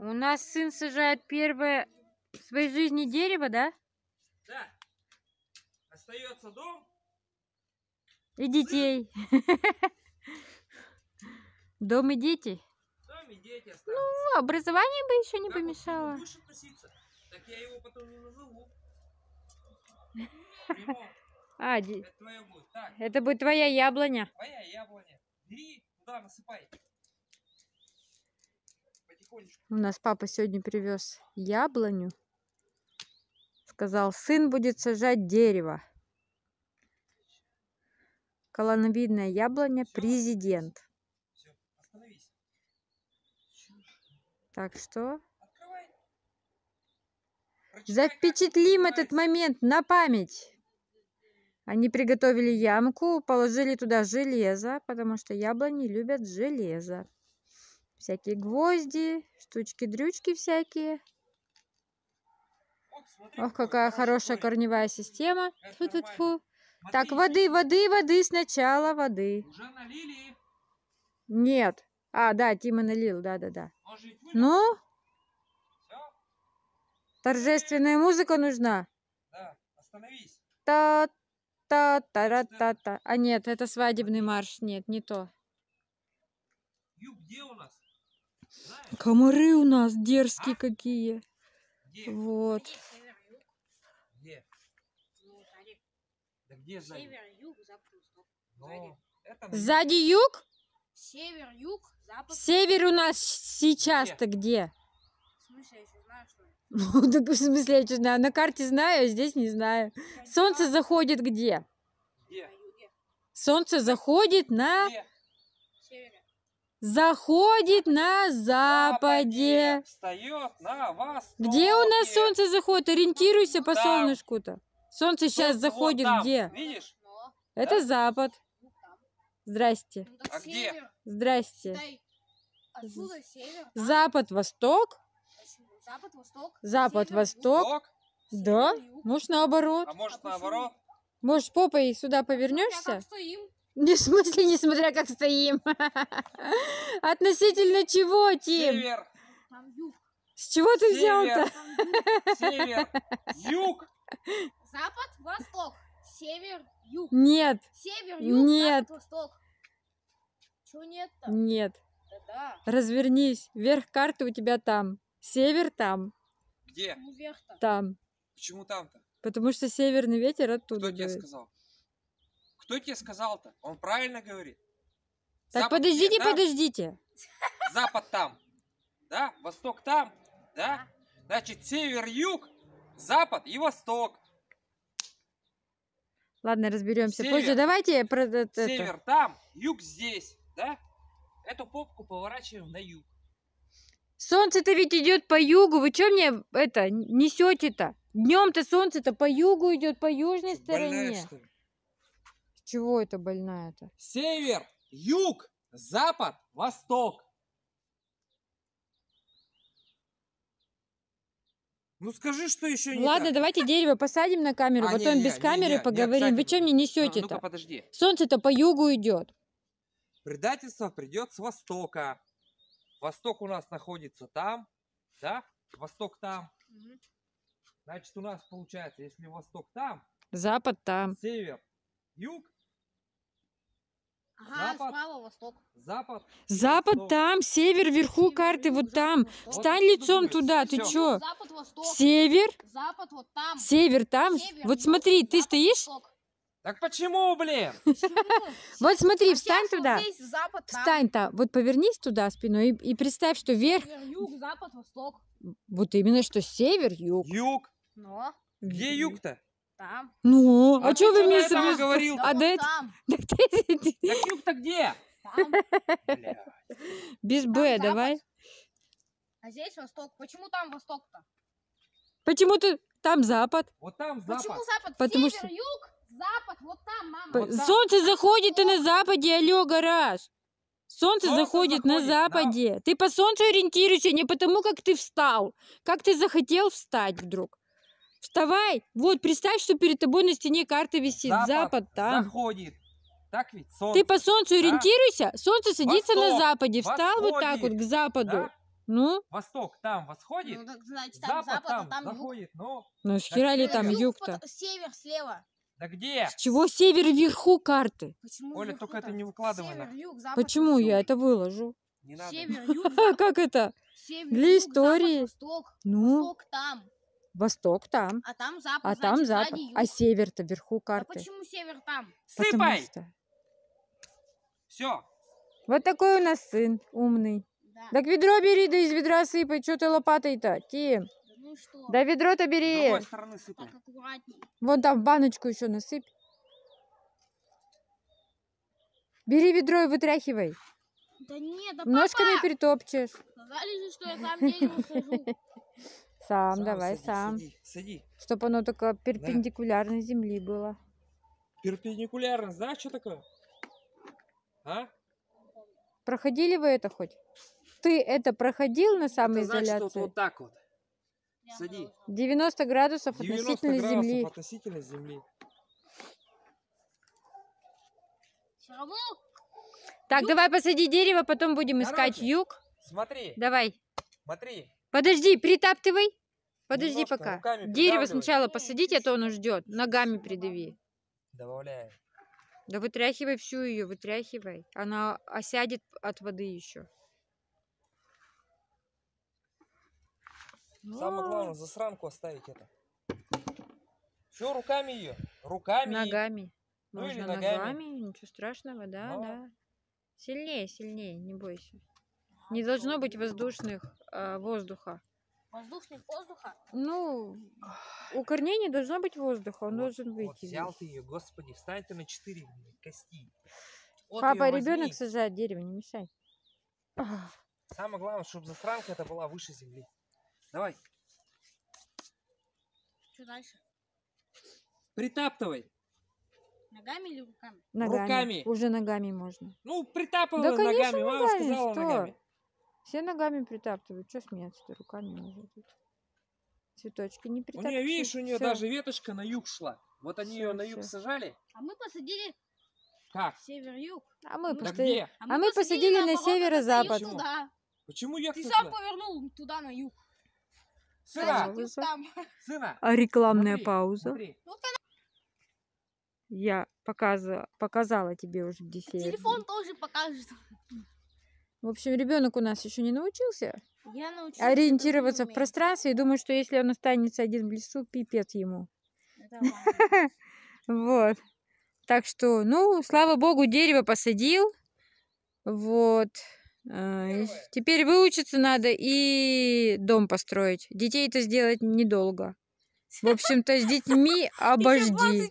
У нас сын сажает первое в своей жизни дерево, да? Да. Остается дом. И детей. Дом и дети. Дом и дети останутся. Ну, образование бы еще не как помешало. Он лучше относиться, так я его потом не назову. А, это, будет. Так. это будет твоя яблоня. Твоя яблоня. Бери, туда насыпай. У нас папа сегодня привез яблоню. Сказал, сын будет сажать дерево. Колоновидная яблоня президент. Так что запечатлим этот момент на память. Они приготовили ямку, положили туда железо, потому что яблони любят железо всякие гвозди, штучки-дрючки всякие. Ох, какая хорошая корневая система. Фу -фу -фу. Так, воды, воды, воды, сначала воды. Уже налили? Нет. А, да, Тима налил, да-да-да. Ну? Торжественная музыка нужна. Да, остановись. Та та та ра та та А нет, это свадебный марш. Нет, не то. Юг, где он? Комары у нас дерзкие а? какие. Где? Вот. Где? Да где сзади? Север, юг, запад, Но... Это... Сзади юг? Север, юг, запад. Север у нас сейчас-то где? где? В смысле, я еще знаю, Ну, так в смысле, я еще знаю. На карте знаю, а здесь не знаю. Солнце заходит где? Где? Солнце заходит на... Где? заходит на западе. встает на востоке. Где у нас солнце заходит? Ориентируйся по солнышку-то. Солнце сейчас ну, заходит там, где? Видишь? Это да? запад. Здрасте. Ну, а где? Здрасте. Отсюда а? север. Запад, восток. Запад, восток. Запад, восток. Да? Может наоборот. А может наоборот? Может попой сюда ну, повернешься? Я как стоим. В смысле, несмотря как стоим? Относительно чего, Тим? Север. С чего ты взял-то? Север, юг. Запад, восток. Север, юг. Нет. Север, юг, нет. запад, восток. Чего нет-то? Нет. Да, да. Развернись. Верх карты у тебя там. Север там. Где? Ну, вверх там. Там. Почему там-то? Потому что северный ветер оттуда. Кто тебе сказал? Кто тебе сказал-то? Он правильно говорит. Так Запад подождите, там, подождите. Запад там, да? Восток там, да? Значит, север, юг, запад и восток. Ладно, разберемся север, позже. Давайте про это. Север там, юг здесь, да? Эту попку поворачиваем на юг. Солнце-то ведь идет по югу. Вы что мне это несете-то? Днем-то солнце-то по югу идет, по южной стороне. Больная, что ли? Чего это больная-то? Север, юг, запад, восток. Ну скажи, что еще не Ладно, так. давайте дерево посадим на камеру, а, потом не, без не, камеры не, поговорим. Не Вы что мне несете-то? А, ну подожди. Солнце-то по югу идет. Предательство придет с востока. Восток у нас находится там, да? Восток там. Значит, у нас получается, если восток там, запад там, север, юг, Ага, запад, справа восток. Запад. Запад восток. там, север вверху карты, вот там. Встань вот лицом туда, ты чё? Запад, восток. Север. Запад вот там. Север там. Север, вот смотри, запад, ты стоишь. Восток. Так почему, блин? Вот смотри, а встань туда. Встань там. Вот повернись туда спиной и представь, что вверх. Юг, запад, восток. Вот именно что север, юг. Юг. Где юг-то? Там. Ну, а, а что вы мне говорил? А до этого? 10 то где? Без Б, давай. А здесь восток. Почему там восток-то? Почему ты... Там запад. Вот там запах. Почему запад? Потому Север, что- юг, запад, вот там, мама. Вот так. Солнце заходит и на западе, алло, гараж. Солнце, Солнце заходит на заходит, да. западе. Ты по солнцу ориентируйся, не потому, как ты встал. Как ты захотел встать вдруг. Вставай. Вот, представь, что перед тобой на стене карта висит. Запад, там. заходит. Так ведь солнце. Ты по солнцу да? ориентируйся. Солнце садится Восток, на западе. Встал восходит, вот так вот к западу. Да? Ну? Восток там восходит. Ну, так, значит, там запад, запад там, а там заходит. Юг. Ну, ну хера ли там юг-то? Север слева. Да где? С чего север вверху карты? Почему Оля, вверху только там? это не выкладывай. Север, юг, запад, Почему я это выложу? Не надо. Север, юг, а Как это? Север, Для юг, истории. Запад, восток. Ну? Восток там. Восток там. А там запад, а там значит, запад. А север-то вверху а карты. А почему север там? Сыпай! Потому что... Все. Вот такой у нас сын умный. Да. Так ведро бери, да из ведра сыпай. Что ты лопатой-то, Тим? Да, ну что? да ведро-то бери. С другой стороны сыпай. Так аккуратней. Вон там в баночку еще насыпь. Бери ведро и вытряхивай. Да нет, да Ножками папа! притопчешь. Сказали же, что я сам не Сам, сам, давай, сади, сам. Сади, сади. Чтобы оно только перпендикулярно да. земли было. Перпендикулярно, знаешь, что такое? А? Проходили вы это хоть? Ты это проходил на самоизоляции? Это значит, вот, вот так вот. Сади. 90 градусов 90 относительно градусов земли. относительно земли. Так, юг? давай посади дерево, потом будем Короче, искать юг. Смотри. Давай. Смотри. Подожди, притаптывай. Подожди Немножко пока. Дерево сначала посадить, а то он ждет. Ногами придави. Добавляем. Да вытряхивай всю ее, вытряхивай. Она осядет от воды еще. Самое главное, засранку оставить это. Все, руками ее. Руками. Ногами. Ну, Можно ногами. ногами. Ничего страшного, да, Но. да. Сильнее, сильнее, не бойся. А не должно быть воздушных э, воздуха. Воздушный воздуха? Ну, у корней не должно быть воздуха, он вот, должен выйти. Вот взял ты ее, господи, ставь ты на четыре кости. Вот Папа, ребенок сажает дерево, не мешай. Самое главное, чтобы засранка это была выше земли. Давай. Что дальше? Притаптывай. Ногами или руками? Ногами. Руками. Уже ногами можно. Ну, притапывай да, конечно, ногами. Мама сказала Что? ногами. Все ногами притаптывают. Что смеяться-то? Руками можно тут. Цветочки не притаптывают. У нее, видишь, у нее все. даже веточка на юг шла. Вот они все, ее на юг все. сажали. А мы посадили как? Север-юг. А мы, ну, посадили... Да а мы, а мы посадили, посадили на северо-запад. Почему? Почему я Ты сам на... повернул туда на юг. Сына! Сына! А рекламная смотри, пауза. Смотри. Я показа... показала тебе уже десерт. А телефон тоже покажет. В общем, ребенок у нас еще не научился Я научилась ориентироваться в пространстве и думаю, что если он останется один в лесу, пипец ему. Вот. Так что, ну, слава богу, дерево посадил. Вот. А, теперь выучиться надо и дом построить. Детей это сделать недолго. В общем-то, с детьми обожди.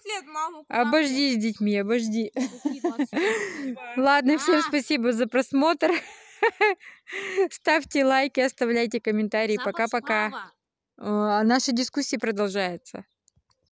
Обожди с детьми, обожди. Ладно, всем спасибо за просмотр. Ставьте лайки, оставляйте комментарии. Пока-пока. Э, а наша дискуссия продолжается.